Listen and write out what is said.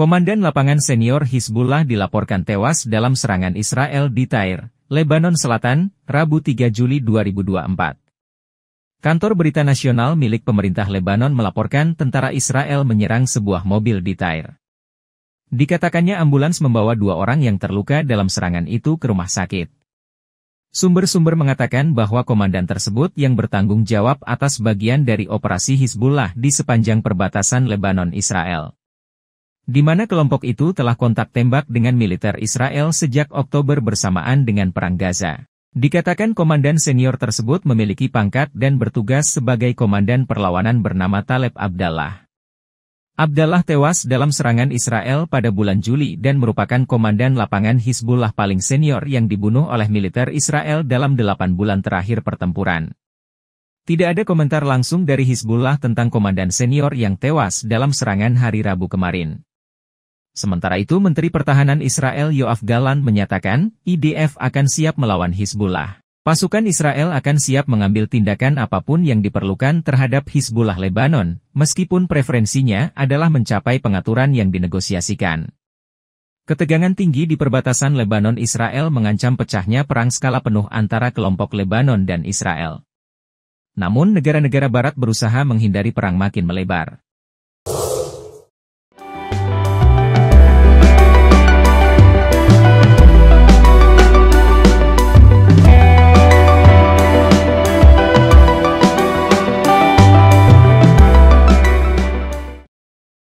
Komandan lapangan senior Hizbullah dilaporkan tewas dalam serangan Israel di Tair, Lebanon Selatan, Rabu 3 Juli 2024. Kantor Berita Nasional milik pemerintah Lebanon melaporkan tentara Israel menyerang sebuah mobil di Tair. Dikatakannya ambulans membawa dua orang yang terluka dalam serangan itu ke rumah sakit. Sumber-sumber mengatakan bahwa komandan tersebut yang bertanggung jawab atas bagian dari operasi Hizbullah di sepanjang perbatasan Lebanon-Israel di mana kelompok itu telah kontak tembak dengan militer Israel sejak Oktober bersamaan dengan Perang Gaza. Dikatakan komandan senior tersebut memiliki pangkat dan bertugas sebagai komandan perlawanan bernama Taleb Abdallah. Abdallah tewas dalam serangan Israel pada bulan Juli dan merupakan komandan lapangan Hizbullah paling senior yang dibunuh oleh militer Israel dalam delapan bulan terakhir pertempuran. Tidak ada komentar langsung dari Hizbullah tentang komandan senior yang tewas dalam serangan hari Rabu kemarin. Sementara itu Menteri Pertahanan Israel Yoav Galan menyatakan, IDF akan siap melawan Hizbullah. Pasukan Israel akan siap mengambil tindakan apapun yang diperlukan terhadap Hizbullah Lebanon, meskipun preferensinya adalah mencapai pengaturan yang dinegosiasikan. Ketegangan tinggi di perbatasan Lebanon-Israel mengancam pecahnya perang skala penuh antara kelompok Lebanon dan Israel. Namun negara-negara barat berusaha menghindari perang makin melebar.